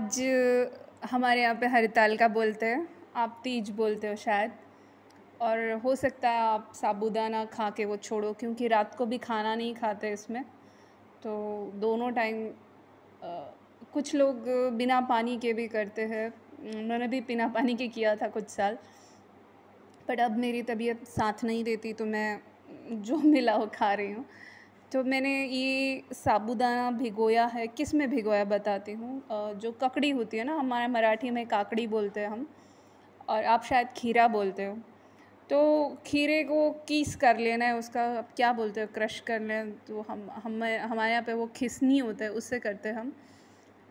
आज हमारे यहाँ पे हड़ताल का बोलते हैं आप तीज बोलते हो शायद और हो सकता है आप साबुदाना खा के वो छोड़ो क्योंकि रात को भी खाना नहीं खाते इसमें तो दोनों टाइम कुछ लोग बिना पानी के भी करते हैं उन्होंने भी बिना पानी के किया था कुछ साल बट अब मेरी तबीयत साथ नहीं देती तो मैं जो मिला वो खा रही हूँ तो मैंने ये साबूदाना भिगोया है किस में भिगोया बताती हूँ जो ककड़ी होती है ना हमारे मराठी में काकड़ी बोलते हैं हम और आप शायद खीरा बोलते हो तो खीरे को कीस कर लेना है उसका अब क्या बोलते हो क्रश कर लें तो हम हम हमारे यहाँ पे वो खिसनी होता है उससे करते हैं हम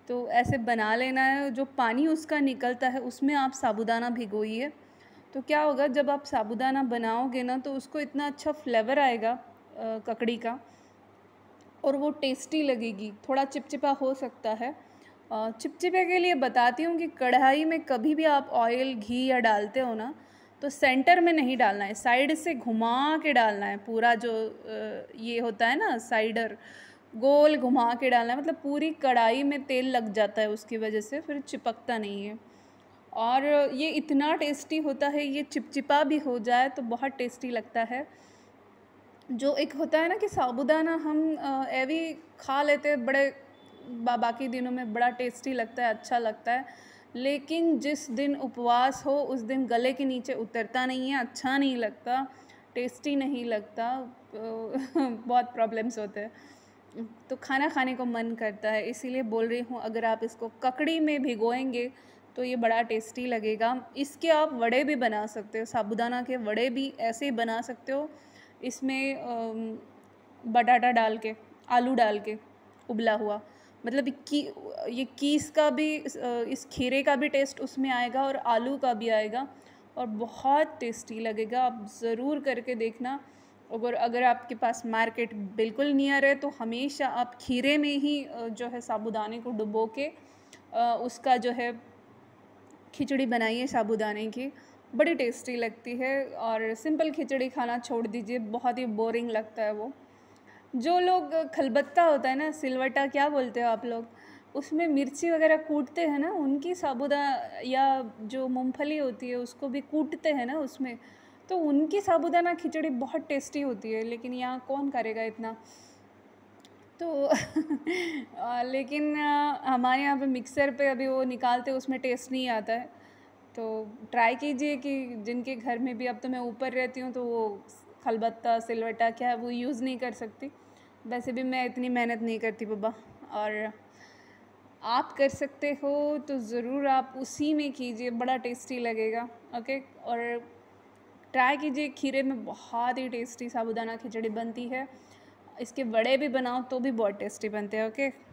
तो ऐसे बना लेना है जो पानी उसका निकलता है उसमें आप साबुदाना भिगोइए तो क्या होगा जब आप साबुदाना बनाओगे ना तो उसको इतना अच्छा फ्लेवर आएगा ककड़ी का और वो टेस्टी लगेगी थोड़ा चिपचिपा हो सकता है चिपचिपे के लिए बताती हूँ कि कढ़ाई में कभी भी आप ऑयल घी या डालते हो ना तो सेंटर में नहीं डालना है साइड से घुमा के डालना है पूरा जो ये होता है ना साइडर गोल घुमा के डालना है मतलब पूरी कढ़ाई में तेल लग जाता है उसकी वजह से फिर चिपकता नहीं है और ये इतना टेस्टी होता है ये चिपचिपा भी हो जाए तो बहुत टेस्टी लगता है जो एक होता है ना कि साबुदाना हम एवी खा लेते हैं बड़े बा, बाकी दिनों में बड़ा टेस्टी लगता है अच्छा लगता है लेकिन जिस दिन उपवास हो उस दिन गले के नीचे उतरता नहीं है अच्छा नहीं लगता टेस्टी नहीं लगता बहुत प्रॉब्लम्स होते हैं तो खाना खाने को मन करता है इसीलिए बोल रही हूँ अगर आप इसको ककड़ी में भिगोएंगे तो ये बड़ा टेस्टी लगेगा इसके आप वड़े भी बना सकते हो साबुदाना के वड़े भी ऐसे ही बना सकते हो इसमें बटाटा डाल के आलू डाल के उबला हुआ मतलब की ये कीस का भी इस खीरे का भी टेस्ट उसमें आएगा और आलू का भी आएगा और बहुत टेस्टी लगेगा आप ज़रूर करके देखना अगर अगर आपके पास मार्केट बिल्कुल नियर है तो हमेशा आप खीरे में ही जो है साबुदाने को डुबो के उसका जो है खिचड़ी बनाइए साबुदाने की बड़ी टेस्टी लगती है और सिंपल खिचड़ी खाना छोड़ दीजिए बहुत ही बोरिंग लगता है वो जो लोग खलबत्ता होता है ना सिलवटा क्या बोलते हो आप लोग उसमें मिर्ची वगैरह कूटते हैं ना उनकी साबुदा या जो मूंगफली होती है उसको भी कूटते हैं ना उसमें तो उनकी साबुदाना खिचड़ी बहुत टेस्टी होती है लेकिन यहाँ कौन करेगा इतना तो लेकिन हमारे यहाँ पे मिक्सर पे अभी वो निकालते उसमें टेस्ट नहीं आता है तो ट्राई कीजिए कि जिनके घर में भी अब तो मैं ऊपर रहती हूँ तो वो खलबत्ता सिलवटा क्या है वो यूज़ नहीं कर सकती वैसे भी मैं इतनी मेहनत नहीं करती बबा और आप कर सकते हो तो ज़रूर आप उसी में कीजिए बड़ा टेस्टी लगेगा ओके और ट्राई कीजिए खीरे में बहुत ही टेस्टी साबुदाना खिचड़ी बनती है इसके बड़े भी बनाओ तो भी बहुत टेस्टी बनते हैं ओके